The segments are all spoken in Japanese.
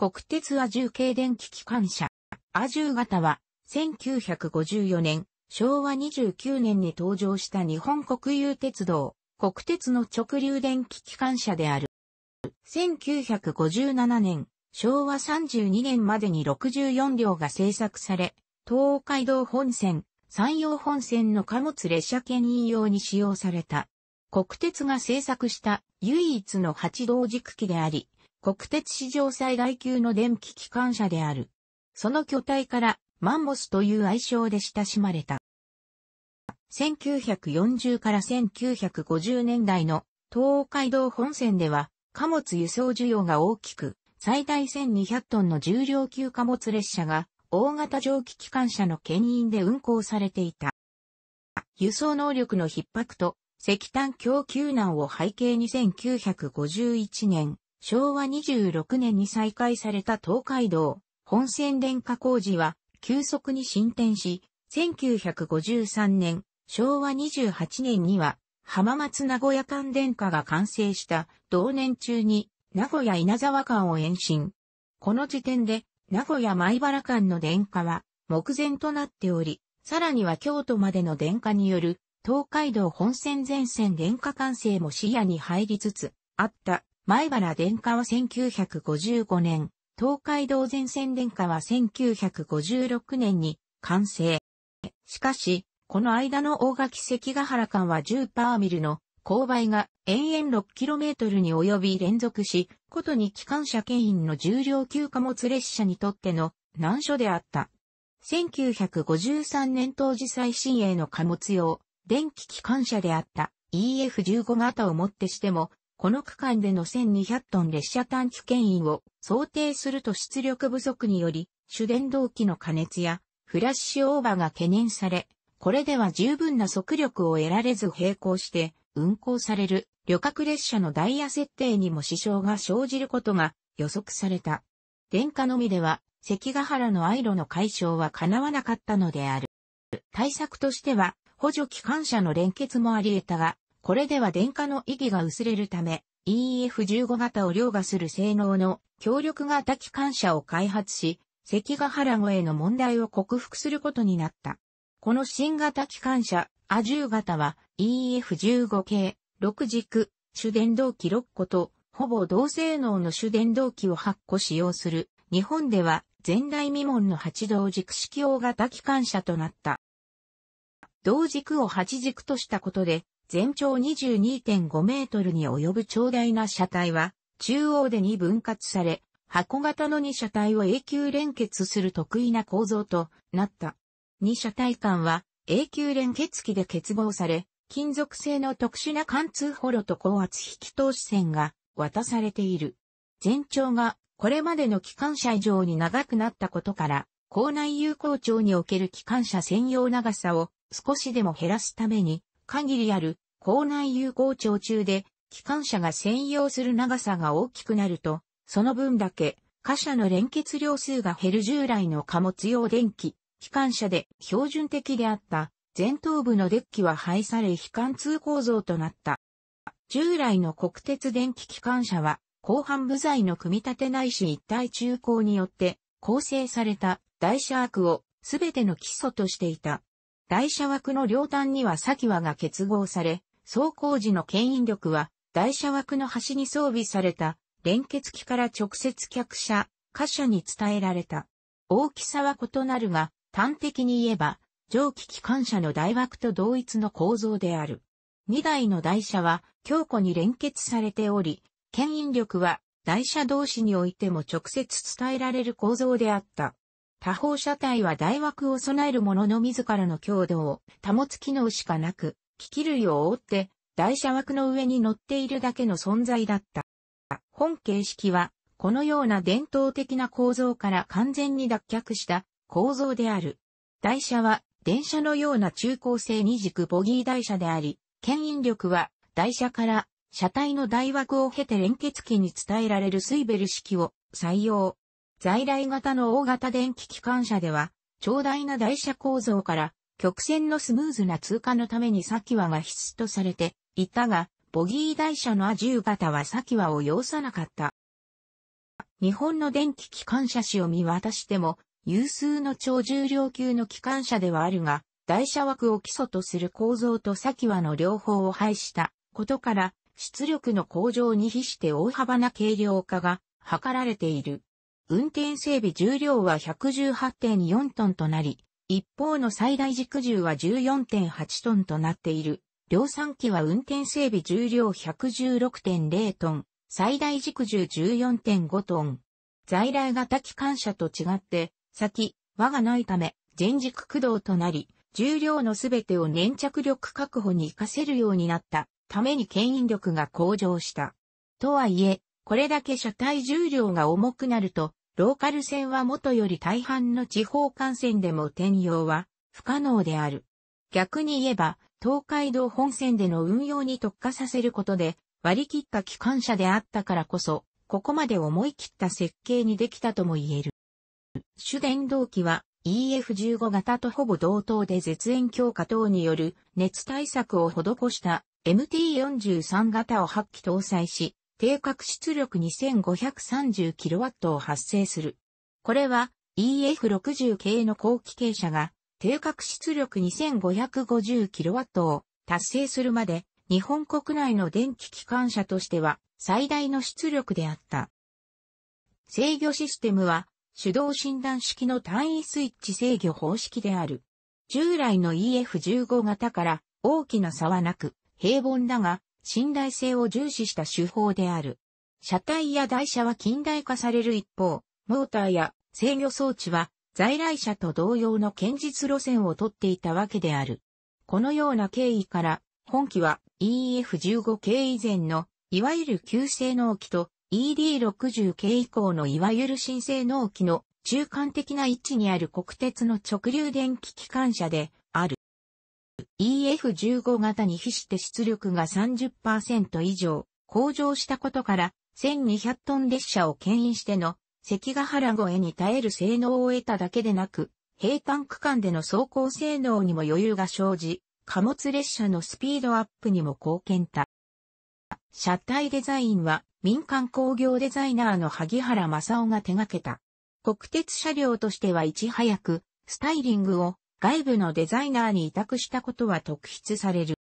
国鉄亜重軽系電気機関車。アジュ型は、1954年、昭和29年に登場した日本国有鉄道、国鉄の直流電気機関車である。1957年、昭和32年までに64両が製作され、東海道本線、山陽本線の貨物列車券引用に使用された。国鉄が製作した唯一の八道軸機であり、国鉄史上最大級の電気機関車である。その巨体からマンモスという愛称で親しまれた。1940から1950年代の東海道本線では貨物輸送需要が大きく、最大1200トンの重量級貨物列車が大型蒸気機関車の牽引で運行されていた。輸送能力の逼迫と石炭供給難を背景に1951年、昭和26年に再開された東海道本線電化工事は急速に進展し、1953年、昭和28年には浜松名古屋間電化が完成した同年中に名古屋稲沢間を延伸。この時点で名古屋米原間の電化は目前となっており、さらには京都までの電化による東海道本線全線電化完成も視野に入りつつあった前原殿下は1955年、東海道前線殿下は1956年に完成。しかし、この間の大垣関ヶ原間は10パーミルの勾配が延々 6km に及び連続し、ことに機関車牽引の重量級貨物列車にとっての難所であった。1953年当時最新鋭の貨物用電気機関車であった EF15 型をもってしてもこの区間での1200トン列車探知牽引を想定すると出力不足により、主電動機の加熱やフラッシュオーバーが懸念され、これでは十分な速力を得られず並行して運行される旅客列車のダイヤ設定にも支障が生じることが予測された。電化のみでは関ヶ原のアイロの解消は叶わなかったのである。対策としては補助機関車の連結もあり得たが、これでは電荷の意義が薄れるため、EF15 型を凌駕する性能の強力型機関車を開発し、関ヶ原越えの問題を克服することになった。この新型機関車、A10 型は EF15 系、6軸、主電動機6個と、ほぼ同性能の主電動機を8個使用する、日本では前代未聞の8同軸式大型機関車となった。同軸を8軸としたことで、全長22.5メートルに及ぶ長大な車体は、中央で2分割され、箱型の2車体を永久連結する得意な構造となった。2車体間は永久連結機で結合され、金属製の特殊な貫通ホロと高圧引き通し線が渡されている。全長がこれまでの機関車以上に長くなったことから、校内有効長における機関車専用長さを少しでも減らすために、限りある校内有効庁中で、機関車が専用する長さが大きくなると、その分だけ、貨車の連結量数が減る従来の貨物用電気、機関車で標準的であった、前頭部のデッキは廃され非貫通構造となった。従来の国鉄電気機関車は、後半部材の組み立てないし一体中高によって構成された台車ークをすべての基礎としていた。台車枠の両端には先輪が結合され、走行時の牽引力は台車枠の端に装備された連結機から直接客車、貨車に伝えられた。大きさは異なるが、端的に言えば、蒸気機関車の台枠と同一の構造である。2台の台車は強固に連結されており、牽引力は台車同士においても直接伝えられる構造であった。多方車体は台枠を備えるものの自らの強度を保つ機能しかなく、機器類を覆って台車枠の上に乗っているだけの存在だった。本形式は、このような伝統的な構造から完全に脱却した構造である。台車は電車のような中高性二軸ボギー台車であり、牽引力は台車から車体の台枠を経て連結機に伝えられるスイベル式を採用。在来型の大型電気機関車では、長大な台車構造から曲線のスムーズな通過のためにサキワが必須とされていたが、ボギー台車のア10型はサキワを要さなかった。日本の電気機関車史を見渡しても、有数の超重量級の機関車ではあるが、台車枠を基礎とする構造とサキワの両方を廃したことから、出力の向上に比して大幅な軽量化が図られている。運転整備重量は118.4トンとなり、一方の最大軸重は14.8トンとなっている。量産機は運転整備重量116.0トン、最大軸重14.5トン。在来型機関車と違って、先、輪がないため、全軸駆動となり、重量のすべてを粘着力確保に活かせるようになったために牽引力が向上した。とはいえ、これだけ車体重量が重くなると、ローカル線は元より大半の地方幹線でも転用は不可能である。逆に言えば、東海道本線での運用に特化させることで、割り切った機関車であったからこそ、ここまで思い切った設計にできたとも言える。主電動機は EF15 型とほぼ同等で絶縁強化等による熱対策を施した MT43 型を8機搭載し、定格出力 2530kW を発生する。これは EF60 系の後期傾斜が定格出力 2550kW を達成するまで日本国内の電気機関車としては最大の出力であった。制御システムは手動診断式の単位スイッチ制御方式である。従来の EF15 型から大きな差はなく平凡だが信頼性を重視した手法である。車体や台車は近代化される一方、モーターや制御装置は在来車と同様の堅実路線をとっていたわけである。このような経緯から、本機は EF15 系以前の、いわゆる旧性能機と ED60 系以降のいわゆる新性能機の中間的な位置にある国鉄の直流電気機関車で、EF15 型に比して出力が30%以上向上したことから1200トン列車を牽引しての関ヶ原越えに耐える性能を得ただけでなく、平坦区間での走行性能にも余裕が生じ、貨物列車のスピードアップにも貢献た。車体デザインは民間工業デザイナーの萩原正夫が手掛けた。国鉄車両としてはいち早くスタイリングを外部のデザイナーに委託したことは特筆される。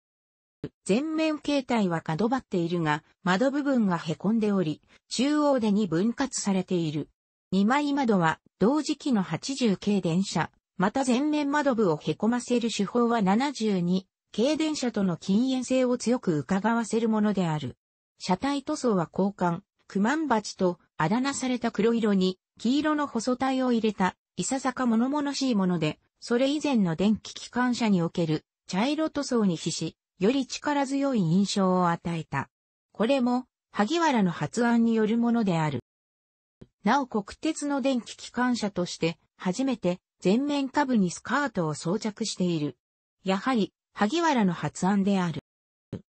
前面形態は角張っているが、窓部分が凹んでおり、中央でに分割されている。2枚窓は同時期の80系電車、また前面窓部を凹ませる手法は72系電車との禁煙性を強く伺わせるものである。車体塗装は交換、九万鉢とあだ名された黒色に黄色の細体を入れた、いささか物々しいもので、それ以前の電気機関車における茶色塗装に比し、より力強い印象を与えた。これも、萩原の発案によるものである。なお国鉄の電気機関車として、初めて全面下部にスカートを装着している。やはり、萩原の発案である。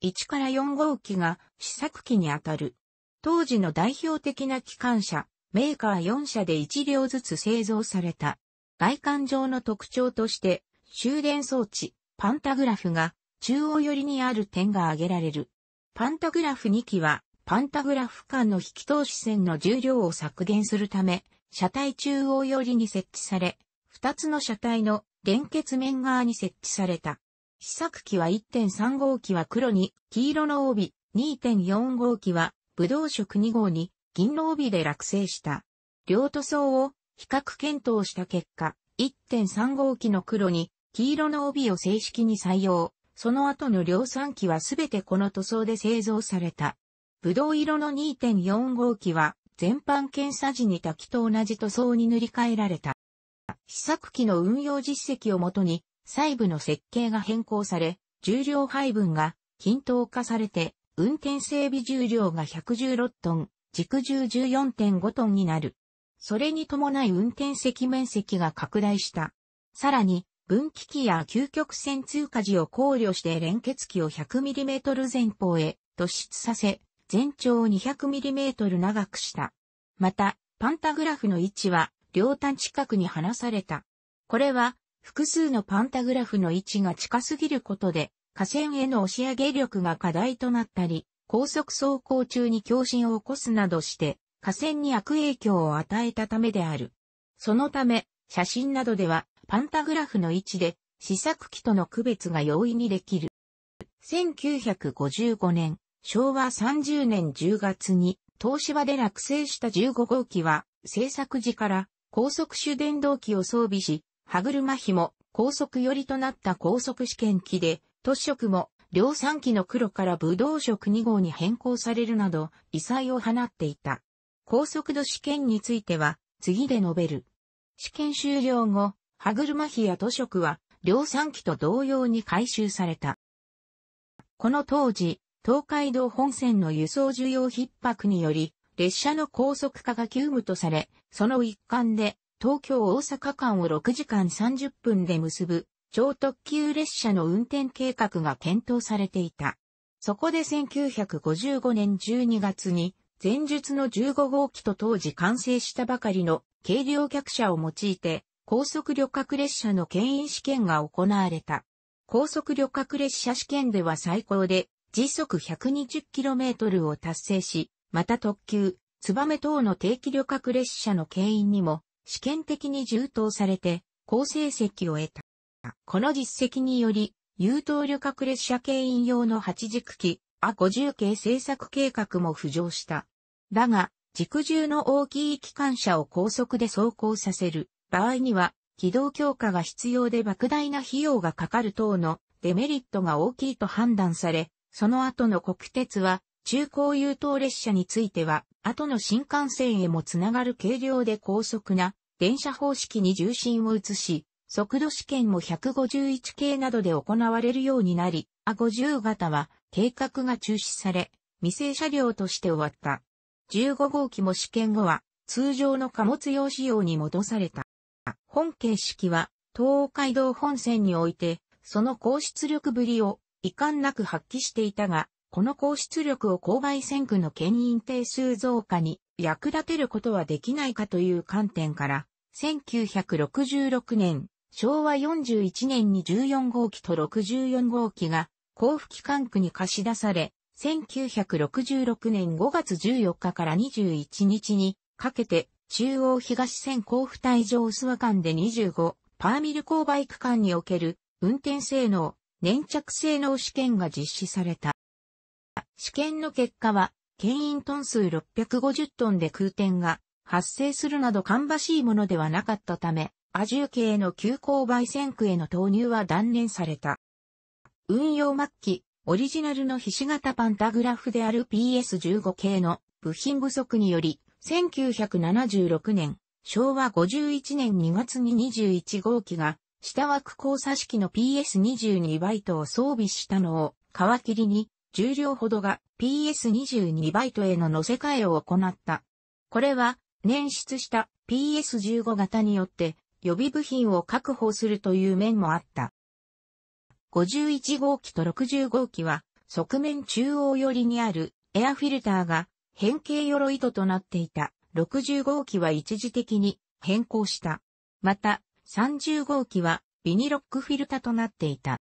1から4号機が試作機にあたる。当時の代表的な機関車、メーカー4社で1両ずつ製造された。外観上の特徴として、終電装置、パンタグラフが中央寄りにある点が挙げられる。パンタグラフ2機は、パンタグラフ間の引き通し線の重量を削減するため、車体中央寄りに設置され、2つの車体の連結面側に設置された。試作機は1.3号機は黒に黄色の帯、2.4号機はブド色2号に銀の帯で落成した。両塗装を比較検討した結果、1.3号機の黒に黄色の帯を正式に採用。その後の量産機はすべてこの塗装で製造された。ブドウ色の2.4号機は全般検査時に滝と同じ塗装に塗り替えられた。試作機の運用実績をもとに細部の設計が変更され、重量配分が均等化されて運転整備重量が116トン、軸重14.5トンになる。それに伴い運転席面積が拡大した。さらに、分岐器や究極線通過時を考慮して連結器を 100mm 前方へ突出させ、全長を 200mm 長くした。また、パンタグラフの位置は両端近くに離された。これは、複数のパンタグラフの位置が近すぎることで、河川への押し上げ力が課題となったり、高速走行中に共振を起こすなどして、河川に悪影響を与えたためである。そのため、写真などではパンタグラフの位置で試作機との区別が容易にできる。1955年、昭和30年10月に東芝で落成した15号機は製作時から高速手電動機を装備し、歯車比も高速寄りとなった高速試験機で、突色も量産機の黒からブドウ色2号に変更されるなど異彩を放っていた。高速度試験については、次で述べる。試験終了後、歯車比や塗色は、量産機と同様に回収された。この当時、東海道本線の輸送需要逼迫により、列車の高速化が急務とされ、その一環で、東京大阪間を6時間30分で結ぶ、超特急列車の運転計画が検討されていた。そこで1955年12月に、前述の15号機と当時完成したばかりの軽量客車を用いて高速旅客列車の牽引試験が行われた。高速旅客列車試験では最高で時速 120km を達成し、また特急、め等の定期旅客列車の牽引にも試験的に充当されて好成績を得た。この実績により、優等旅客列車牽引用の8軸機、A50 系製作計画も浮上した。だが、軸重の大きい機関車を高速で走行させる場合には、軌道強化が必要で莫大な費用がかかる等のデメリットが大きいと判断され、その後の国鉄は、中高優等列車については、後の新幹線へもつながる軽量で高速な電車方式に重心を移し、速度試験も151系などで行われるようになり、A50 型は計画が中止され、未成車両として終わった。15号機も試験後は通常の貨物用仕様に戻された。本形式は東海道本線においてその高出力ぶりを遺憾なく発揮していたが、この高出力を勾配線区の牽引定数増加に役立てることはできないかという観点から、1966年、昭和41年に14号機と64号機が、交付機関区に貸し出され、1966年5月14日から21日にかけて中央東線甲府対上諏訪間で25パーミル勾配区間における運転性能、粘着性能試験が実施された。試験の結果は、牽引トン数650トンで空転が発生するなど芳しいものではなかったため、アジュー系の急勾配線区への投入は断念された。運用末期、オリジナルの菱形パンタグラフである PS15 系の部品不足により、1976年、昭和51年2月に21号機が、下枠交差式の PS22 バイトを装備したのを、皮切りに、重量ほどが PS22 バイトへの乗せ替えを行った。これは、捻出した PS15 型によって、予備部品を確保するという面もあった。51号機と60号機は、側面中央寄りにあるエアフィルターが変形鎧糸となっていた60号機は一時的に変更した。また、30号機はビニロックフィルタとなっていた。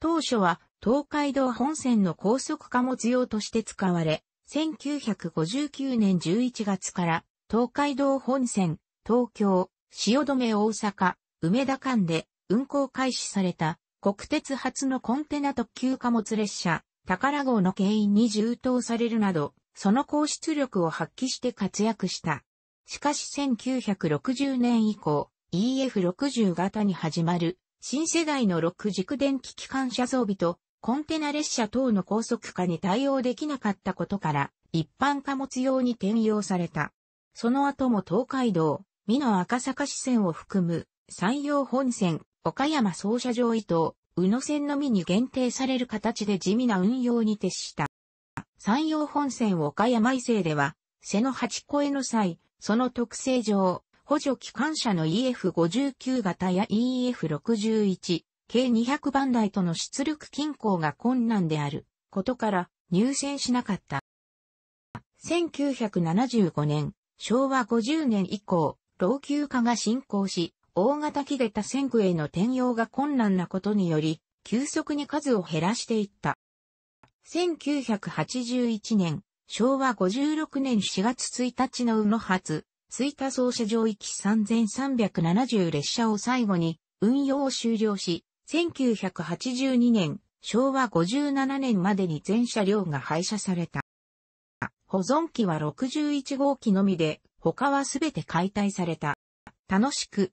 当初は東海道本線の高速貨物用として使われ、1959年11月から東海道本線、東京、汐留大阪、梅田間で運行開始された国鉄初のコンテナ特急貨物列車、宝号の原因に充当されるなど、その高出力を発揮して活躍した。しかし1960年以降、EF60 型に始まる、新世代の6軸電気機関車装備と、コンテナ列車等の高速化に対応できなかったことから、一般貨物用に転用された。その後も東海道、美濃赤坂支線を含む山陽本線、岡山総社場伊藤、宇野線のみに限定される形で地味な運用に徹した。山陽本線岡山伊勢では、瀬の八越えの際、その特性上、補助機関車の EF59 型や EF61、計200番台との出力均衡が困難であることから入線しなかった。1975年、昭和50年以降、老朽化が進行し、大型機で多戦区への転用が困難なことにより、急速に数を減らしていった。1981年、昭和56年4月1日の宇野発、追田総車場行き3370列車を最後に運用を終了し、1982年、昭和57年までに全車両が廃車された。保存機は61号機のみで、他はすべて解体された。楽しく、